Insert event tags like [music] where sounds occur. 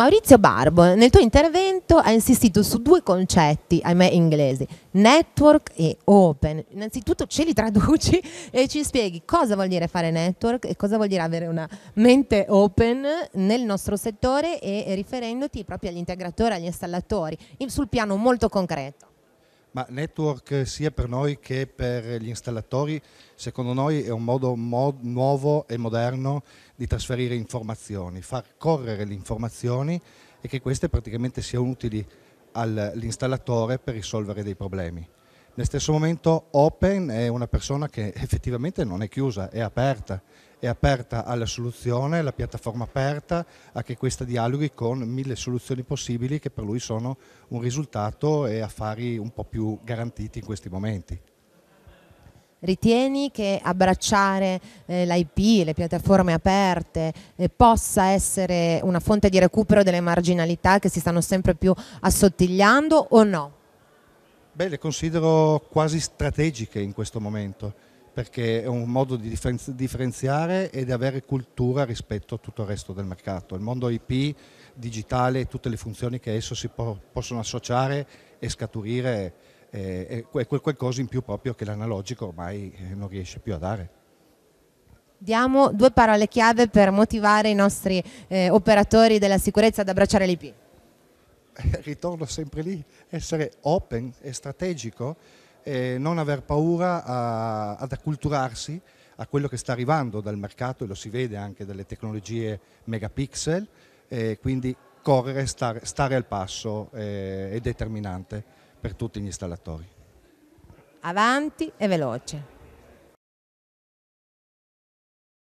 Maurizio Barbo, nel tuo intervento hai insistito su due concetti, ahimè inglesi, network e open. Innanzitutto ce li traduci [laughs] e ci spieghi cosa vuol dire fare network e cosa vuol dire avere una mente open nel nostro settore e riferendoti proprio agli integratori, agli installatori, sul piano molto concreto. Ma network sia per noi che per gli installatori, secondo noi è un modo mo nuovo e moderno di trasferire informazioni, far correre le informazioni e che queste praticamente siano utili all'installatore per risolvere dei problemi. Nel stesso momento Open è una persona che effettivamente non è chiusa, è aperta, è aperta alla soluzione, alla piattaforma aperta a che questa dialoghi con mille soluzioni possibili che per lui sono un risultato e affari un po' più garantiti in questi momenti. Ritieni che abbracciare eh, l'IP, le piattaforme aperte, eh, possa essere una fonte di recupero delle marginalità che si stanno sempre più assottigliando o no? Beh, le considero quasi strategiche in questo momento, perché è un modo di differenziare e di avere cultura rispetto a tutto il resto del mercato. Il mondo IP digitale e tutte le funzioni che esso si po possono associare e scaturire eh, è quel qualcosa in più proprio che l'analogico ormai eh, non riesce più a dare. Diamo due parole chiave per motivare i nostri eh, operatori della sicurezza ad abbracciare l'IP. [laughs] ritorno sempre lì, essere open e strategico e non aver paura a, ad acculturarsi a quello che sta arrivando dal mercato e lo si vede anche dalle tecnologie megapixel, quindi correre, stare, stare al passo è determinante per tutti gli installatori. Avanti e veloce.